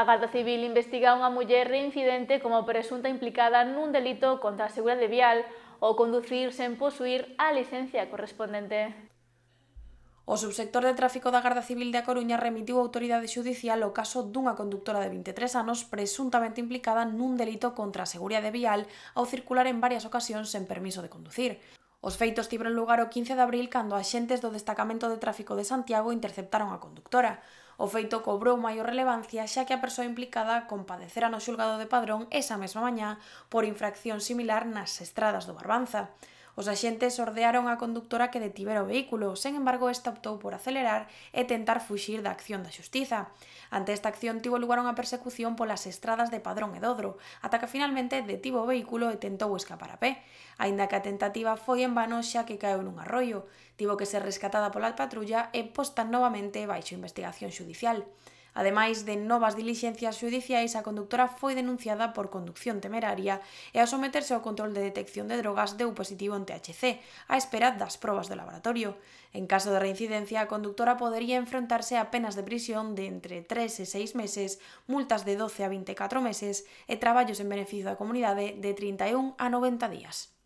A Garda Civil investiga unha muller reincidente como presunta implicada nun delito contra a seguridade vial ou conducir sen posuir a licencia correspondente. O subsector de tráfico da Garda Civil de A Coruña remitiu a autoridade xudicial o caso dunha conductora de 23 anos presuntamente implicada nun delito contra a seguridade vial ao circular en varias ocasións sen permiso de conducir. Os feitos tiveron lugar o 15 de abril cando axentes do destacamento de tráfico de Santiago interceptaron a conductora. O feito cobrou maior relevancia xa que a persoa implicada compadecera no xulgado de Padrón esa mesma mañá por infracción similar nas estradas do Barbanza. Os axentes ordearon a conductora que detivera o vehículo, sen embargo esta optou por acelerar e tentar fuxir da acción da xustiza. Ante esta acción tivo lugar unha persecución polas estradas de Padrón e Dodro, ata que finalmente detivo o vehículo e tentou escapar a pé. Aínda que a tentativa foi en vano xa que caeu nun arroio, tivo que ser rescatada pola patrulla e posta novamente baixo investigación xudicial. Ademais de novas dilixencias judiciais, a conductora foi denunciada por conducción temeraria e a someterse ao control de detección de drogas deu positivo en THC, a espera das probas do laboratorio. En caso de reincidencia, a conductora podería enfrontarse a penas de prisión de entre 3 e 6 meses, multas de 12 a 24 meses e traballos en beneficio da comunidade de 31 a 90 días.